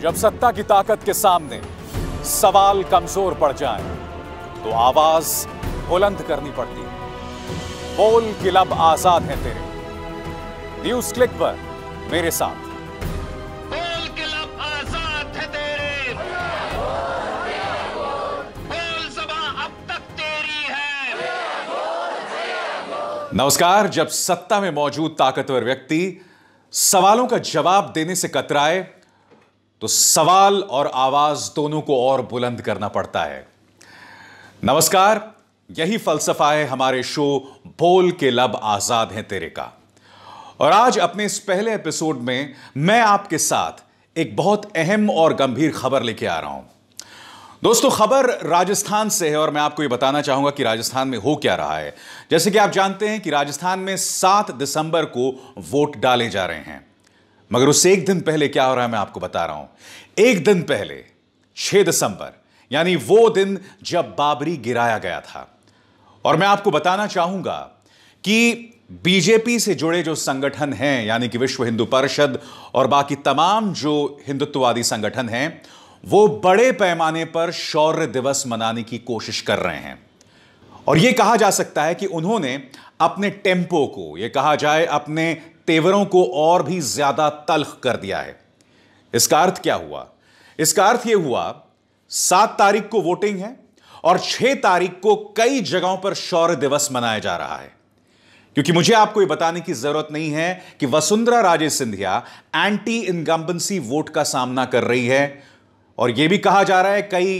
जब सत्ता की ताकत के सामने सवाल कमजोर पड़ जाए तो आवाज बुलंद करनी पड़ती है बोल किलब आजाद है तेरे न्यूज क्लिक पर मेरे साथ नमस्कार जब सत्ता में मौजूद ताकतवर व्यक्ति सवालों का जवाब देने से कतराए तो सवाल और आवाज दोनों को और बुलंद करना पड़ता है नमस्कार यही फलसफा है हमारे शो बोल के लब आजाद हैं तेरे का और आज अपने इस पहले एपिसोड में मैं आपके साथ एक बहुत अहम और गंभीर खबर लेके आ रहा हूं दोस्तों खबर राजस्थान से है और मैं आपको यह बताना चाहूंगा कि राजस्थान में हो क्या रहा है जैसे कि आप जानते हैं कि राजस्थान में सात दिसंबर को वोट डाले जा रहे हैं मगर उससे एक दिन पहले क्या हो रहा है मैं आपको बता रहा हूं एक दिन पहले 6 दिसंबर यानी वो दिन जब बाबरी गिराया गया था और मैं आपको बताना चाहूंगा कि बीजेपी से जुड़े जो संगठन हैं यानी कि विश्व हिंदू परिषद और बाकी तमाम जो हिंदुत्ववादी संगठन हैं वो बड़े पैमाने पर शौर्य दिवस मनाने की कोशिश कर रहे हैं और यह कहा जा सकता है कि उन्होंने अपने टेम्पो को यह कहा जाए अपने तेवरों को और भी ज्यादा तलख कर दिया है इसका अर्थ क्या हुआ इसका अर्थ यह हुआ सात तारीख को वोटिंग है और छह तारीख को कई जगहों पर शौर्य दिवस मनाया जा रहा है क्योंकि मुझे आपको यह बताने की जरूरत नहीं है कि Vasundhara Raje Scindia anti incumbency vote का सामना कर रही है और यह भी कहा जा रहा है कई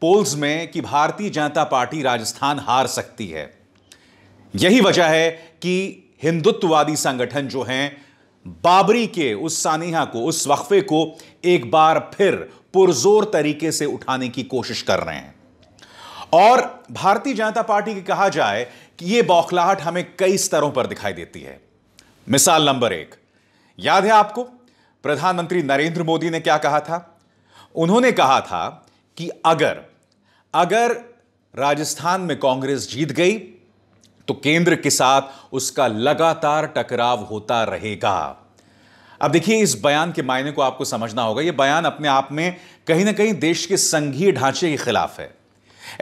पोल्स में कि भारतीय जनता पार्टी राजस्थान हार सकती है यही वजह है कि हिंदुत्ववादी संगठन जो हैं बाबरी के उस सानिहा को उस वक्फे को एक बार फिर पुरजोर तरीके से उठाने की कोशिश कर रहे हैं और भारतीय जनता पार्टी की कहा जाए कि यह बौखलाहट हमें कई स्तरों पर दिखाई देती है मिसाल नंबर एक याद है आपको प्रधानमंत्री नरेंद्र मोदी ने क्या कहा था उन्होंने कहा था कि अगर अगर राजस्थान में कांग्रेस जीत गई तो केंद्र के साथ उसका लगातार टकराव होता रहेगा अब देखिए इस बयान के मायने को आपको समझना होगा यह बयान अपने आप में कहीं ना कहीं देश के संघीय ढांचे के खिलाफ है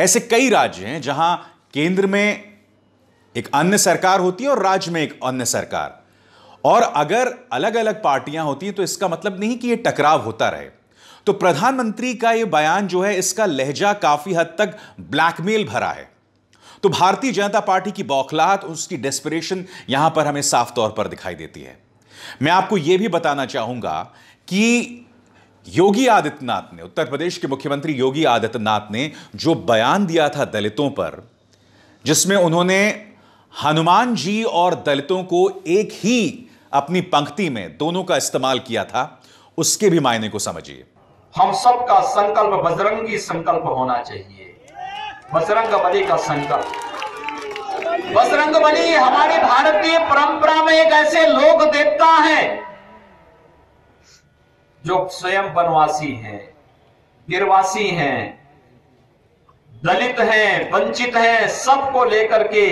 ऐसे कई राज्य हैं जहां केंद्र में एक अन्य सरकार होती है और राज्य में एक अन्य सरकार और अगर अलग अलग पार्टियां होती हैं तो इसका मतलब नहीं कि यह टकराव होता रहे तो प्रधानमंत्री का यह बयान जो है इसका लहजा काफी हद तक ब्लैकमेल भरा है तो भारतीय जनता पार्टी की बौखलात उसकी डेस्परेशन यहां पर हमें साफ तौर पर दिखाई देती है मैं आपको यह भी बताना चाहूंगा कि योगी आदित्यनाथ ने उत्तर प्रदेश के मुख्यमंत्री योगी आदित्यनाथ ने जो बयान दिया था दलितों पर जिसमें उन्होंने हनुमान जी और दलितों को एक ही अपनी पंक्ति में दोनों का इस्तेमाल किया था उसके भी मायने को समझिए हम सबका संकल्प बजरंगी संकल्प होना चाहिए बजरंग बली का संकल्प बजरंग बली हमारी भारतीय परंपरा में एक ऐसे लोक देवता है जो स्वयं वनवासी हैं गिरवासी हैं दलित हैं वंचित हैं सबको लेकर के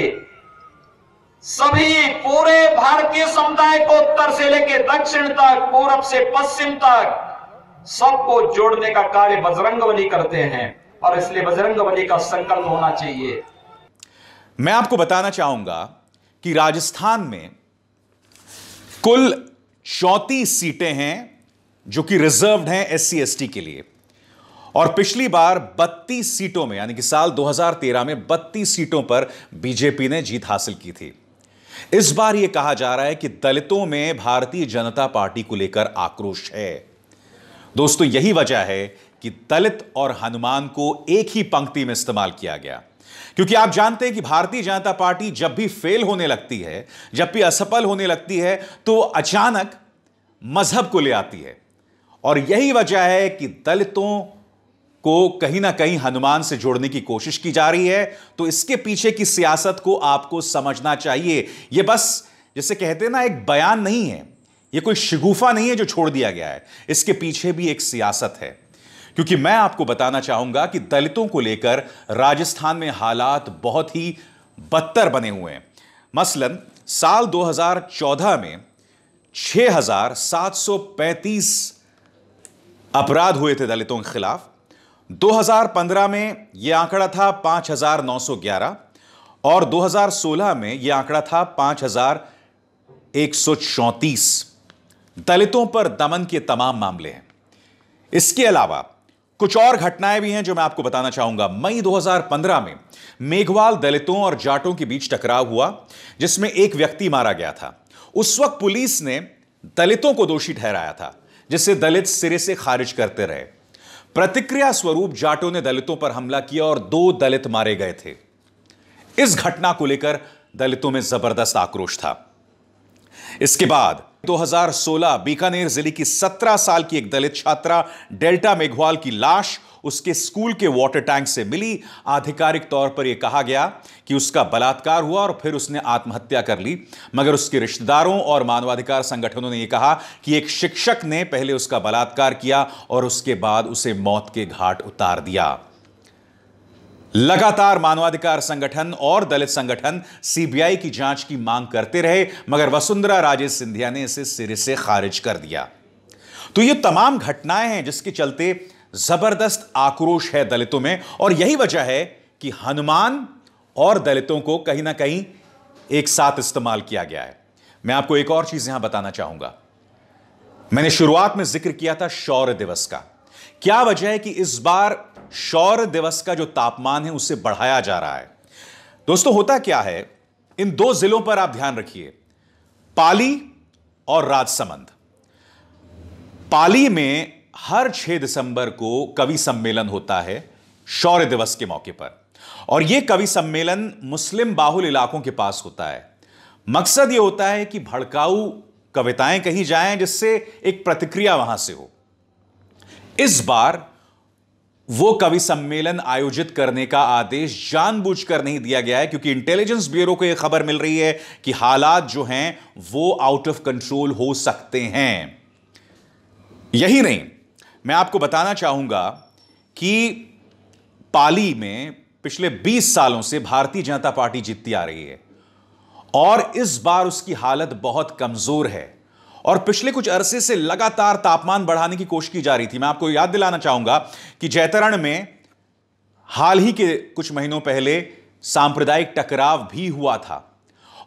सभी पूरे भारतीय समुदाय को उत्तर से लेकर दक्षिण तक पूरब से पश्चिम तक सबको जोड़ने का कार्य बजरंग बली करते हैं और इसलिए बजरंग बली का संकल्प होना चाहिए मैं आपको बताना चाहूंगा कि राजस्थान में कुल चौतीस सीटें हैं जो कि रिजर्व्ड हैं एस सी के लिए और पिछली बार 32 सीटों में यानी कि साल 2013 में 32 सीटों पर बीजेपी ने जीत हासिल की थी इस बार यह कहा जा रहा है कि दलितों में भारतीय जनता पार्टी को लेकर आक्रोश है दोस्तों यही वजह है कि दलित और हनुमान को एक ही पंक्ति में इस्तेमाल किया गया क्योंकि आप जानते हैं कि भारतीय जनता पार्टी जब भी फेल होने लगती है जब भी असफल होने लगती है तो अचानक मजहब को ले आती है और यही वजह है कि दलितों को कहीं ना कहीं हनुमान से जोड़ने की कोशिश की जा रही है तो इसके पीछे की सियासत को आपको समझना चाहिए यह बस जैसे कहते हैं ना एक बयान नहीं है यह कोई शिगुफा नहीं है जो छोड़ दिया गया है इसके पीछे भी एक सियासत है क्योंकि मैं आपको बताना चाहूंगा कि दलितों को लेकर राजस्थान में हालात बहुत ही बदतर बने हुए हैं मसलन साल 2014 में 6,735 अपराध हुए थे दलितों के खिलाफ 2015 में यह आंकड़ा था 5,911 और 2016 में यह आंकड़ा था 5,134 दलितों पर दमन के तमाम मामले हैं इसके अलावा कुछ और घटनाएं भी हैं जो मैं आपको बताना चाहूंगा मई 2015 में मेघवाल दलितों और जाटों के बीच टकराव हुआ जिसमें एक व्यक्ति मारा गया था उस वक्त पुलिस ने दलितों को दोषी ठहराया था जिससे दलित सिरे से खारिज करते रहे प्रतिक्रिया स्वरूप जाटों ने दलितों पर हमला किया और दो दलित मारे गए थे इस घटना को लेकर दलितों में जबरदस्त आक्रोश था इसके बाद 2016 बीकानेर जिले की 17 साल की एक दलित छात्रा डेल्टा मेघवाल की लाश उसके स्कूल के वाटर टैंक से मिली आधिकारिक तौर पर यह कहा गया कि उसका बलात्कार हुआ और फिर उसने आत्महत्या कर ली मगर उसके रिश्तेदारों और मानवाधिकार संगठनों ने यह कहा कि एक शिक्षक ने पहले उसका बलात्कार किया और उसके बाद उसे मौत के घाट उतार दिया लगातार मानवाधिकार संगठन और दलित संगठन सीबीआई की जांच की मांग करते रहे मगर वसुंधरा राजे सिंधिया ने इसे सिरे से खारिज कर दिया तो ये तमाम घटनाएं हैं जिसके चलते जबरदस्त आक्रोश है दलितों में और यही वजह है कि हनुमान और दलितों को कहीं ना कहीं एक साथ इस्तेमाल किया गया है मैं आपको एक और चीज यहां बताना चाहूंगा मैंने शुरुआत में जिक्र किया था शौर्य दिवस का क्या वजह है कि इस बार शौर्य दिवस का जो तापमान है उसे बढ़ाया जा रहा है दोस्तों होता क्या है इन दो जिलों पर आप ध्यान रखिए पाली और राजसमंद पाली में हर 6 दिसंबर को कवि सम्मेलन होता है शौर्य दिवस के मौके पर और यह कवि सम्मेलन मुस्लिम बाहुल इलाकों के पास होता है मकसद यह होता है कि भड़काऊ कविताएं कही जाएं जिससे एक प्रतिक्रिया वहां से हो इस बार वो कवि सम्मेलन आयोजित करने का आदेश जानबूझकर नहीं दिया गया है क्योंकि इंटेलिजेंस ब्यूरो को यह खबर मिल रही है कि हालात जो हैं वो आउट ऑफ कंट्रोल हो सकते हैं यही नहीं मैं आपको बताना चाहूंगा कि पाली में पिछले 20 सालों से भारतीय जनता पार्टी जीतती आ रही है और इस बार उसकी हालत बहुत कमजोर है और पिछले कुछ अरसे से लगातार तापमान बढ़ाने की कोशिश की जा रही थी मैं आपको याद दिलाना चाहूंगा कि जैतरण में हाल ही के कुछ महीनों पहले सांप्रदायिक टकराव भी हुआ था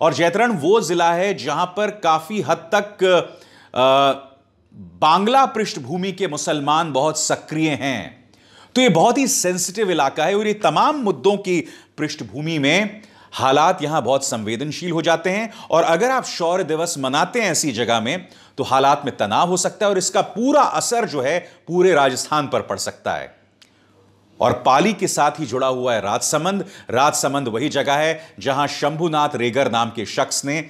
और जैतरण वो जिला है जहां पर काफी हद तक बांग्ला पृष्ठभूमि के मुसलमान बहुत सक्रिय हैं तो ये बहुत ही सेंसिटिव इलाका है और ये तमाम मुद्दों की पृष्ठभूमि में हालात यहां बहुत संवेदनशील हो जाते हैं और अगर आप शौर्य दिवस मनाते हैं ऐसी जगह में तो हालात में तनाव हो सकता है और इसका पूरा असर जो है पूरे राजस्थान पर पड़ सकता है और पाली के साथ ही जुड़ा हुआ है राजसमंद राजसमंद वही जगह है जहां शंभुनाथ रेगर नाम के शख्स ने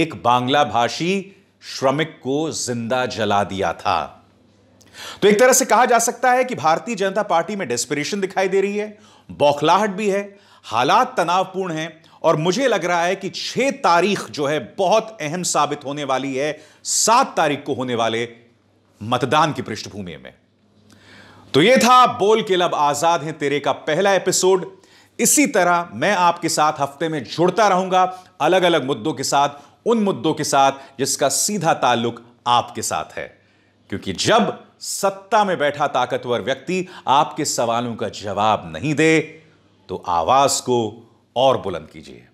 एक बांग्ला भाषी श्रमिक को जिंदा जला दिया था तो एक तरह से कहा जा सकता है कि भारतीय जनता पार्टी में डेस्पिरेशन दिखाई दे रही है बौखलाहट भी है हालात तनावपूर्ण हैं और मुझे लग रहा है कि छह तारीख जो है बहुत अहम साबित होने वाली है सात तारीख को होने वाले मतदान की पृष्ठभूमि में तो यह था बोल के लब आजाद हैं तेरे का पहला एपिसोड इसी तरह मैं आपके साथ हफ्ते में जुड़ता रहूंगा अलग अलग मुद्दों के साथ उन मुद्दों के साथ जिसका सीधा ताल्लुक आपके साथ है क्योंकि जब सत्ता में बैठा ताकतवर व्यक्ति आपके सवालों का जवाब नहीं दे तो आवाज को और बुलंद कीजिए